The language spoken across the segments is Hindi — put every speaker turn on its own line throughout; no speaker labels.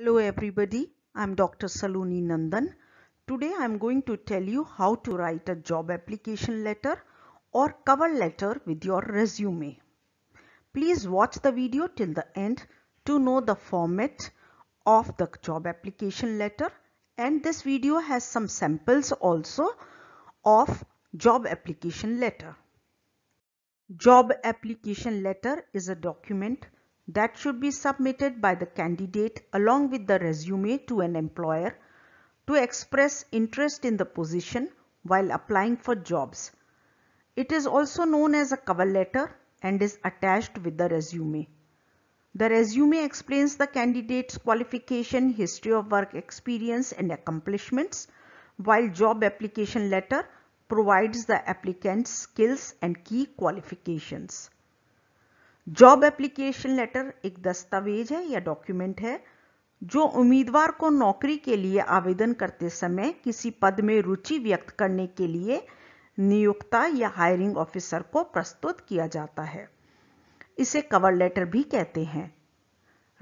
Hello everybody, I am Dr. Saloni Nandan. Today I am going to tell you how to write a job application letter or cover letter with your resume. Please watch the video till the end to know the format of the job application letter and this video has some samples also of job application letter. Job application letter is a document that should be submitted by the candidate along with the resume to an employer to express interest in the position while applying for jobs. It is also known as a cover letter and is attached with the resume. The resume explains the candidate's qualification, history of work experience and accomplishments while job application letter provides the applicant's skills and key qualifications. Job application letter एक दस्तावेज है या डॉक्यूमेंट है जो उम्मीदवार को नौकरी के लिए आवेदन करते समय किसी पद में रुचि व्यक्त करने के लिए नियोक्ता या हायरिंग ऑफिसर को प्रस्तुत किया जाता है इसे कवर लेटर भी कहते हैं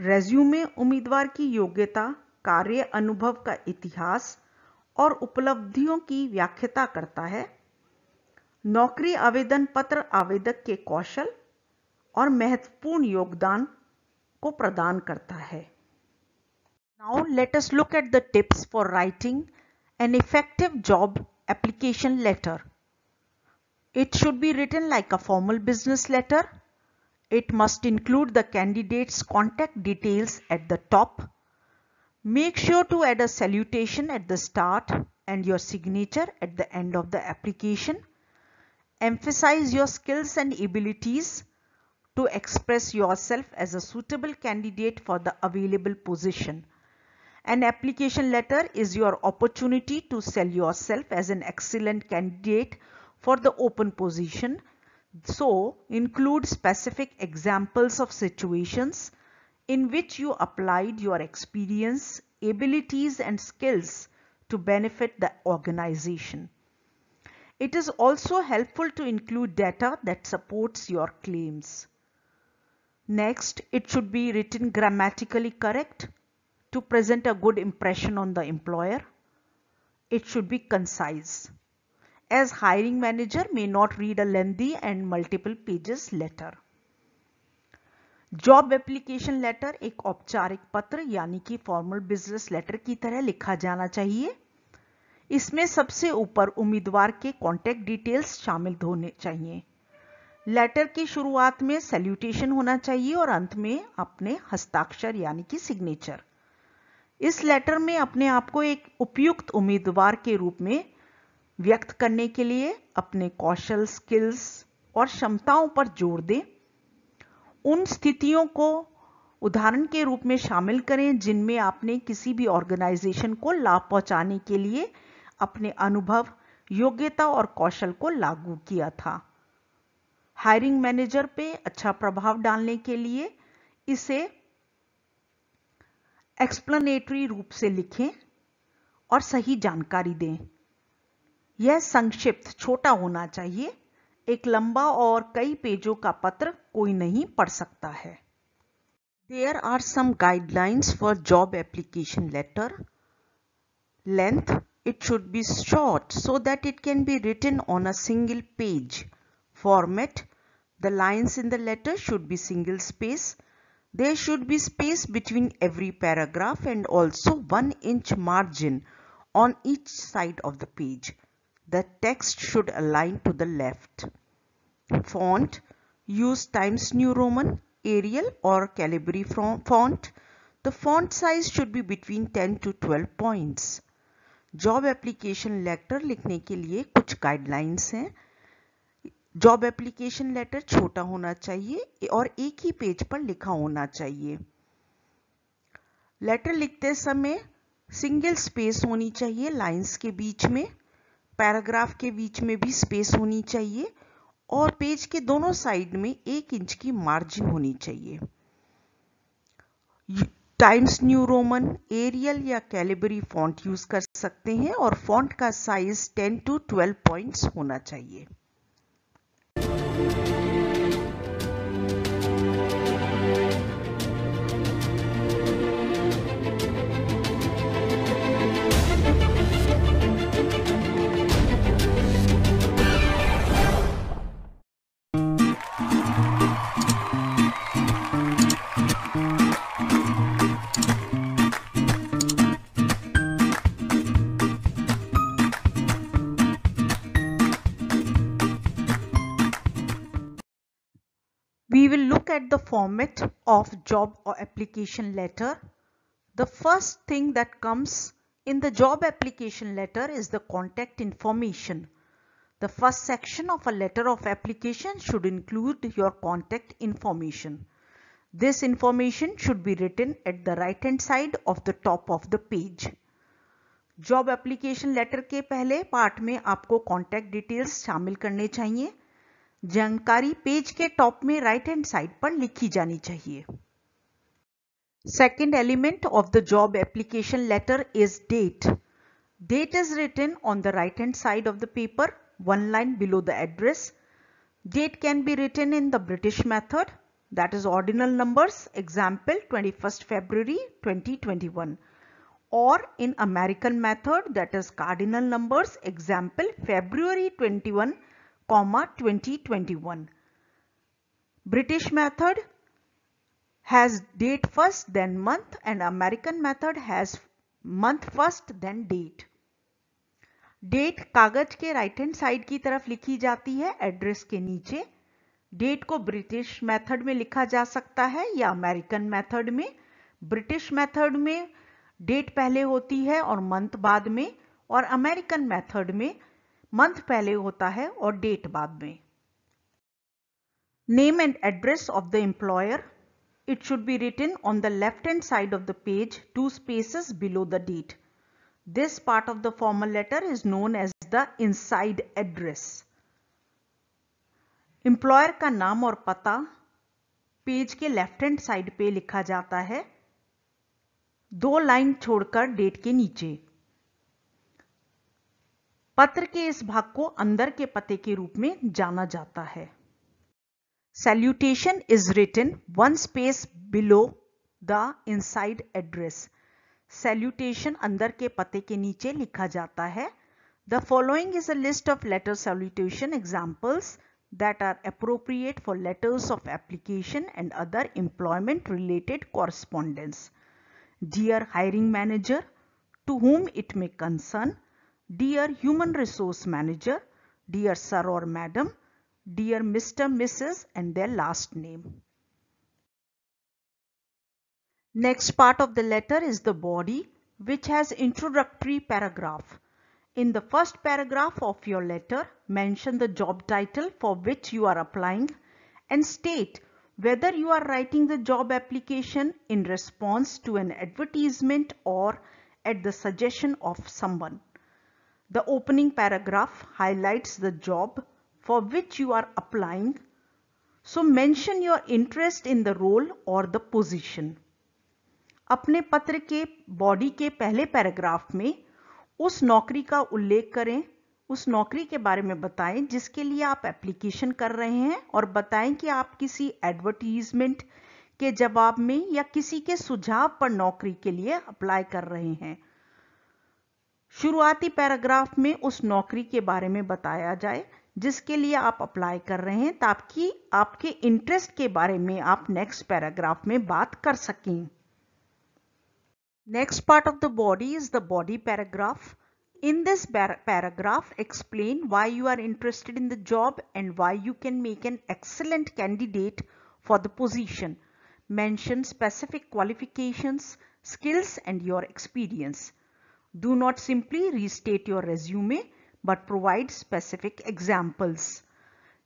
रेज्यूमे उम्मीदवार की योग्यता कार्य अनुभव का इतिहास और उपलब्धियों की व्याख्या करता है नौकरी आवेदन पत्र आवेदक के कौशल और महत्वपूर्ण योगदान को प्रदान करता है now let us look at the tips for writing an effective job application letter it should be written like a formal business letter it must include the candidate contact details at the top make sure to add a salutation at the start and your signature at the end of the application emphasize your skills and abilities to express yourself as a suitable candidate for the available position. An application letter is your opportunity to sell yourself as an excellent candidate for the open position. So, include specific examples of situations in which you applied your experience, abilities and skills to benefit the organization. It is also helpful to include data that supports your claims. Next, it should be written grammatically correct to present a good impression on the employer. It should be concise as hiring manager may not read a lengthy and multiple pages letter. Job application letter एक औपचारिक पत्र यानी कि फॉर्मल बिजनेस लेटर की तरह लिखा जाना चाहिए इसमें सबसे ऊपर उम्मीदवार के कॉन्टैक्ट डिटेल्स शामिल होने चाहिए लेटर की शुरुआत में सैल्यूटेशन होना चाहिए और अंत में अपने हस्ताक्षर यानी कि सिग्नेचर इस लेटर में अपने आप को एक उपयुक्त उम्मीदवार के रूप में व्यक्त करने के लिए अपने कौशल स्किल्स और क्षमताओं पर जोर दें उन स्थितियों को उदाहरण के रूप में शामिल करें जिनमें आपने किसी भी ऑर्गेनाइजेशन को लाभ पहुंचाने के लिए अपने अनुभव योग्यता और कौशल को लागू किया था हायरिंग मैनेजर पे अच्छा प्रभाव डालने के लिए इसे एक्सप्लेनेटरी रूप से लिखें और सही जानकारी दें यह संक्षिप्त छोटा होना चाहिए एक लंबा और कई पेजों का पत्र कोई नहीं पढ़ सकता है there are some guidelines for job application letter length it should be short so that it can be written on a single page format. The lines in the letter should be single space. There should be space between every paragraph and also 1 inch margin on each side of the page. The text should align to the left. Font Use Times New Roman, Arial or Calibri font. The font size should be between 10 to 12 points. job application letter likhne ke liye kuch guidelines hain job application letter छोटा होना चाहिए और एक ही पेज पर लिखा होना चाहिए लेटर लिखते समय सिंगल स्पेस होनी चाहिए लाइंस के बीच में पैराग्राफ के बीच में भी स्पेस होनी चाहिए और पेज के दोनों साइड में एक इंच की मार्जिन होनी चाहिए टाइम्स न्यू रोमन एरियल या कैलिबरी फॉन्ट यूज कर सकते हैं और फॉन्ट का साइज 10 टू 12 पॉइंट्स होना चाहिए Thank you. look at the format of job or application letter, the first thing that comes in the job application letter is the contact information. The first section of a letter of application should include your contact information. This information should be written at the right hand side of the top of the page. Job application letter के पहले पार्ट में आपको contact details शामिल करने चाहिए जानकारी पेज के टॉप में राइट हैंड साइड पर लिखी जानी चाहिए second element of the job application letter is date date is written on the right hand side of the paper one line below the address date can be written in the British method that is ordinal numbers example twenty first twenty twenty one or in American method that is cardinal numbers example February twenty one comma 2021. British method has date first then month and American method has month first then date. Date कागज के राइट हैंड साइड की तरफ लिखी जाती है एड्रेस के नीचे डेट को ब्रिटिश मेथड में लिखा जा सकता है या अमेरिकन मेथड में ब्रिटिश मेथड में डेट पहले होती है और मंथ बाद में और अमेरिकन मेथड में मंथ पहले होता है और डेट बाद में name and address of the employer it should be written on the left hand side of the page two spaces below the date this part of the formal letter is known as the inside address employer का नाम और पता पेज के लेफ्ट हैंड साइड पे लिखा जाता है दो लाइन छोड़कर डेट के नीचे पत्र के इस भाग को अंदर के पते के रूप में जाना जाता है salutation is written one space below the inside address salutation अंदर के पते के नीचे लिखा जाता है the following is a list of letter salutation examples that are appropriate for letters of application and other employment related correspondence dear hiring manager to whom it may concern Dear Human Resource Manager, Dear Sir or Madam, Dear Mr. Mrs. and their last name. Next part of the letter is the body which has introductory paragraph. In the first paragraph of your letter, mention the job title for which you are applying and state whether you are writing the job application in response to an advertisement or at the suggestion of someone. The opening paragraph highlights the job for which you are applying. So mention your interest in the role or the position. अपने पत्र के बॉडी के पहले पैराग्राफ में उस नौकरी का उल्लेख करें उस नौकरी के बारे में बताएं जिसके लिए आप एप्लीकेशन कर रहे हैं और बताएं कि आप किसी एडवर्टीजमेंट के जवाब में या किसी के सुझाव पर नौकरी के लिए अप्लाई कर रहे हैं शुरुआती पैराग्राफ में उस नौकरी के बारे में बताया जाए जिसके लिए आप अप्लाई कर रहे हैं ताकि आपके इंटरेस्ट के बारे में आप नेक्स्ट पैराग्राफ में बात कर सकें next part of the body is the body paragraph in this paragraph explain why you are interested in the job and why you can make an excellent candidate for the position mention specific qualification skills and your experience Do not simply restate your resume but provide specific examples.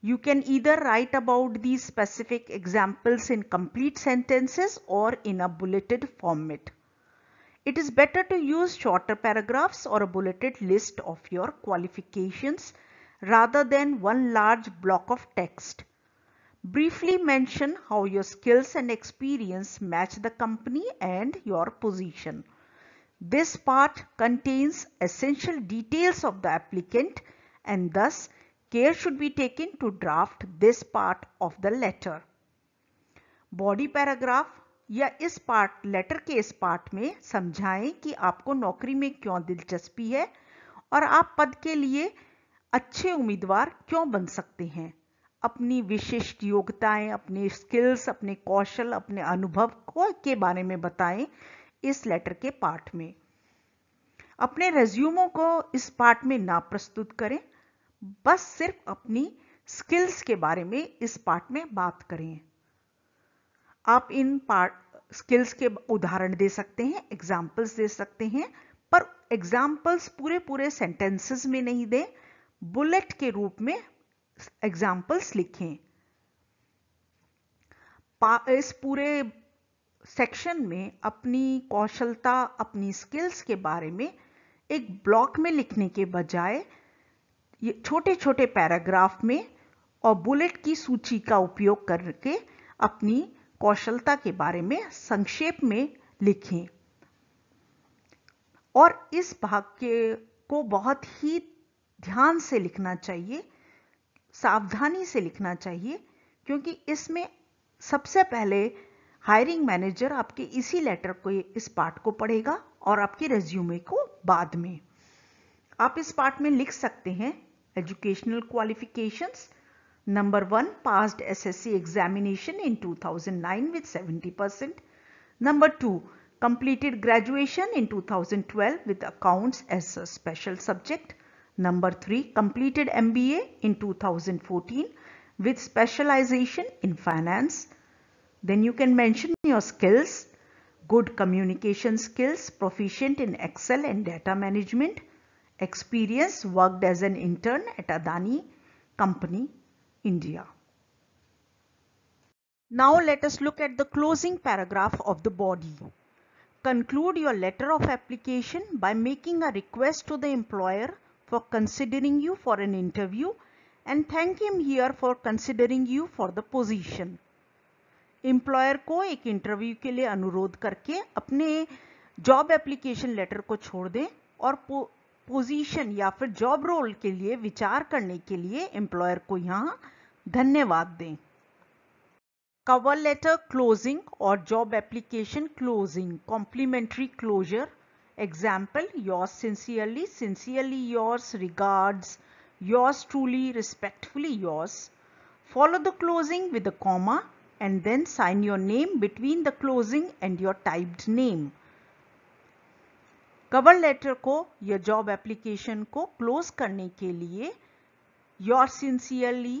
You can either write about these specific examples in complete sentences or in a bulleted format. It is better to use shorter paragraphs or a bulleted list of your qualifications rather than one large block of text. Briefly mention how your skills and experience match the company and your position. This part contains essential details of the applicant and thus care should be taken to draft this part of the letter. body paragraph या इस पार्ट लेटर के इस पार्ट में समझाएं कि आपको नौकरी में क्यों दिलचस्पी है और आप पद के लिए अच्छे उम्मीदवार क्यों बन सकते हैं अपनी विशिष्ट योग्यताएं अपने स्किल्स अपने कौशल अपने अनुभव को के बारे में बताएं इस लेटर के पाठ में अपने रेज्यूमो को इस पाठ में ना प्रस्तुत करें बस सिर्फ अपनी स्किल्स के बारे में इस पाठ में बात करें आप इन पाठ स्किल्स के उदाहरण दे सकते हैं एग्जाम्पल्स दे सकते हैं पर एग्जाम्पल्स पूरे पूरे सेंटेंसेस में नहीं दें बुलेट के रूप में एग्जाम्पल्स लिखें इस पूरे सेक्शन में अपनी कौशलता अपनी स्किल्स के बारे में एक ब्लॉक में लिखने के बजाय छोटे छोटे पैराग्राफ में और बुलेट की सूची का उपयोग करके अपनी कौशलता के बारे में संक्षेप में लिखें और इस भाग के को बहुत ही ध्यान से लिखना चाहिए सावधानी से लिखना चाहिए क्योंकि इसमें सबसे पहले हायरिंग मैनेजर आपके इसी लेटर को इस पार्ट को पढ़ेगा और आपके रेज्यूमे को बाद में आप इस पार्ट में लिख सकते हैं educational qualification number one passed SSC examination in nine with seventy percent number two completed graduation in two thousand twelve with account as a special subject number three completed M B A in two thousand fourteen with specialization in finance number Then you can mention your skills, good communication skills, proficient in Excel and data management, experience worked as an intern at Adani Company, India. Now let us look at the closing paragraph of the body. Conclude your letter of application by making a request to the employer for considering you for an interview and thank him here for considering you for the position. Employer को एक इंटरव्यू के लिए अनुरोध करके अपने जॉब एप्लीकेशन लेटर को छोड़ दें और पोजीशन या फिर जॉब रोल के लिए विचार करने के लिए एम्प्लॉयर को यहाँ धन्यवाद दें कवर लेटर क्लोजिंग और job application closing complimentary closure example yours sincerely sincerely yours regards yours truly respectfully yours follow the closing with comma and then sign your name between the closing and your typed name. Cover letter को या जॉब एप्लीकेशन को क्लोज करने के लिए योर सिंसियरली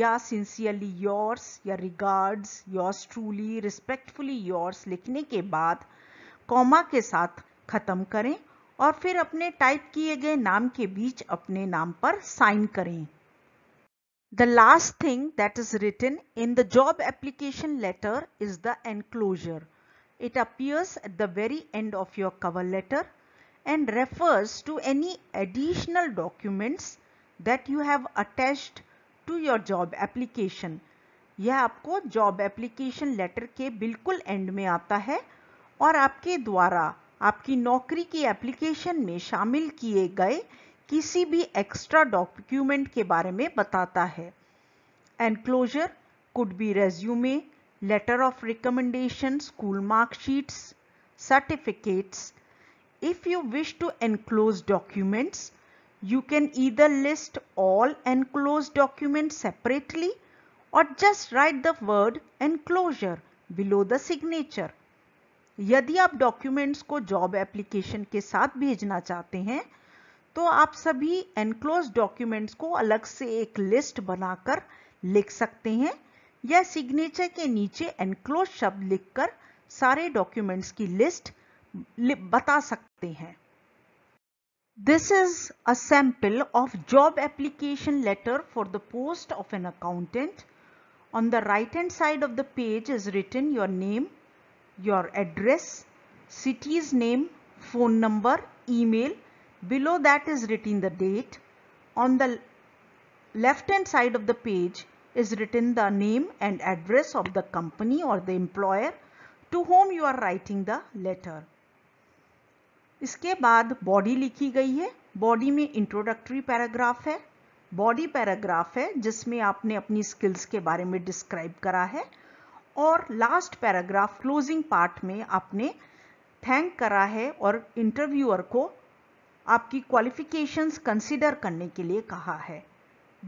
या सिंसियरली योर्स या regards yours truly respectfully yours लिखने के बाद कॉमा के साथ ख़त्म करें और फिर अपने टाइप किए गए नाम के बीच अपने नाम पर साइन करें The last thing that is written in the job application letter is the enclosure. It appears at the very end of your cover letter and refers to any additional documents that you have attached to your job application. यह आपको जॉब एप्लीकेशन लेटर के बिल्कुल एंड में आता है और आपके द्वारा आपकी नौकरी की एप्लीकेशन में शामिल किए गए किसी भी एक्स्ट्रा डॉक्यूमेंट के बारे में बताता है enclosure could be resume letter of recommendation school marksheets certificates if you wish to enclose documents you can either list all enclose document separately or just write the word enclosure below the signature यदि आप डॉक्यूमेंट्स को जॉब एप्लीकेशन के साथ भेजना चाहते हैं तो आप सभी एनक्लोज डॉक्यूमेंट्स को अलग से एक लिस्ट बनाकर लिख सकते हैं या सिग्नेचर के नीचे एनक्लोज शब्द लिखकर सारे डॉक्यूमेंट्स की लिस्ट बता सकते हैं this is a sample of job application letter for the post of an accountant on the right hand side of the page is written your name your address city's name phone number email Below that is written the date. On the left hand side of the page is written the name and address of the company or the employer to whom you are writing the letter. इसके बाद बॉडी लिखी गई है बॉडी में इंट्रोडक्टरी पैराग्राफ है बॉडी पैराग्राफ है जिसमें आपने अपनी स्किल्स के बारे में डिस्क्राइब करा है और लास्ट पैराग्राफ क्लोजिंग पार्ट में आपने थैंक करा है और इंटरव्यूअर को आपकी क्वालिफिकेशन कंसिडर करने के लिए कहा है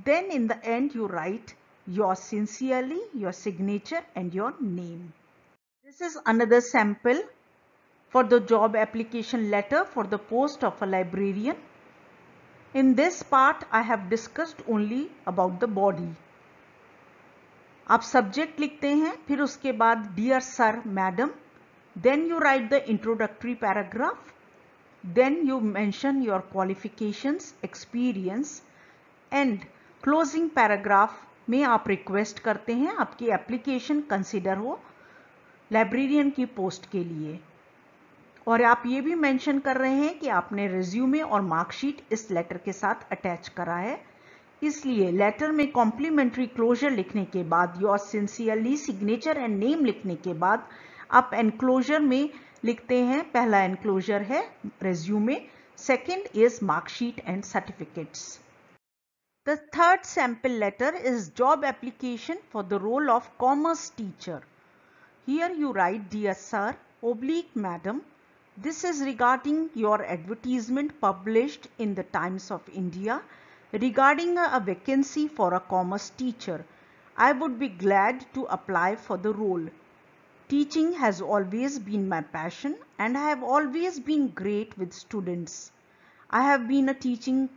then in the end you write your sincerely your signature and your name this is another sample for the job application letter for the post of a librarian in this part I have discussed only about the body आप सब्जेक्ट लिखते हैं फिर उसके बाद dear sir madam then you write the introductory paragraph Then you mention your qualifications, experience and closing paragraph में आप रिक्वेस्ट करते हैं आपकी एप्लीकेशन कंसिडर हो लाइब्रेरियन की पोस्ट के लिए और आप ये भी मेंशन कर रहे हैं कि आपने रिज्यूमे और मार्कशीट इस लेटर के साथ अटैच करा है इसलिए लेटर में कॉम्प्लीमेंट्री क्लोजर लिखने के बाद your sincerely signature and name लिखने के बाद आप एनक्लोजर में लिखते हैं पहला एनक्लोजर है resume second is marksheet and certificates the third sample letter is job application for the role of commerce teacher here you write dear sir oblique madam this is regarding your advertisement published in the Times of India regarding a vacancy for a commerce teacher I would be glad to apply for the role Teaching has always been my passion and I have always been great with students. I have been a teaching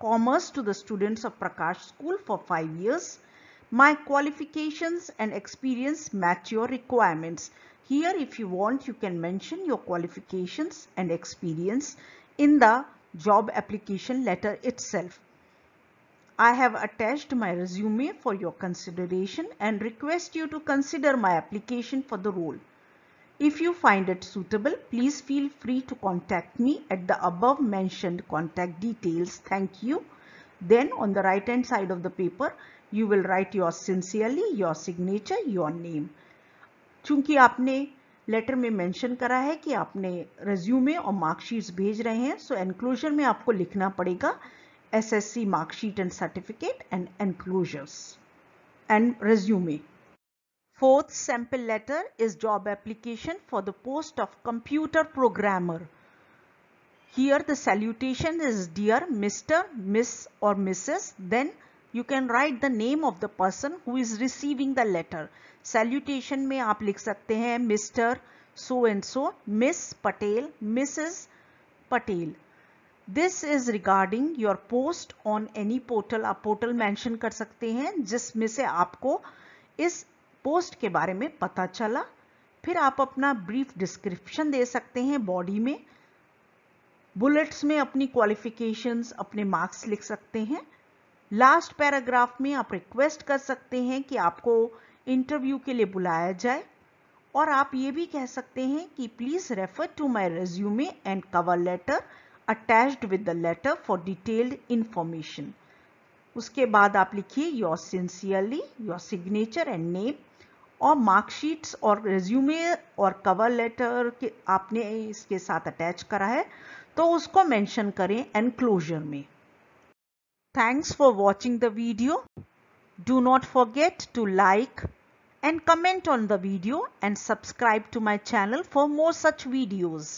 commerce to the students of Prakash School for 5 years. My qualifications and experience match your requirements. Here if you want you can mention your qualifications and experience in the job application letter itself. I have attached my resume for your consideration and request you to consider my application for the role. If you find it suitable, please feel free to contact me at the above mentioned contact details. Thank you. Then on the right hand side of the paper, you will write your sincerely, your signature, your name. चूंकि आपने लेटर में मेंशन करा है कि आपने रेज्यूमे और मार्कशीट्स भेज रहे हैं सो so एनक्लोजर में आपको लिखना पड़ेगा SSC mark sheet and certificate and enclosures and resume. Fourth sample letter is job application for the post of computer programmer. Here the salutation is dear Mr, Miss or Mrs. Then you can write the name of the person who is receiving the letter. Salutation में आप लिख सकते हैं Mr, so and so, Miss Patel, Mrs. Patel. This is regarding your post on any portal आप पोर्टल मैंशन कर सकते हैं जिसमें से आपको इस पोस्ट के बारे में पता चला फिर आप अपना ब्रीफ डिस्क्रिप्शन दे सकते हैं बॉडी में बुलेट्स में अपनी क्वालिफिकेशंस अपने मार्क्स लिख सकते हैं लास्ट पैराग्राफ में आप रिक्वेस्ट कर सकते हैं कि आपको इंटरव्यू के लिए बुलाया जाए और आप ये भी कह सकते हैं कि please refer to my resume and cover letter attached with the letter for detailed information. उसके बाद आप लिखिए your sincerely your signature and name और मार्कशीट्स और रेज्यूमे और कवर लेटर के आपने इसके साथ अटैच करा है तो उसको मेंशन करें एनक्लोजर में thanks for watching the video do not forget to like and comment on the video and subscribe to my channel for more such videos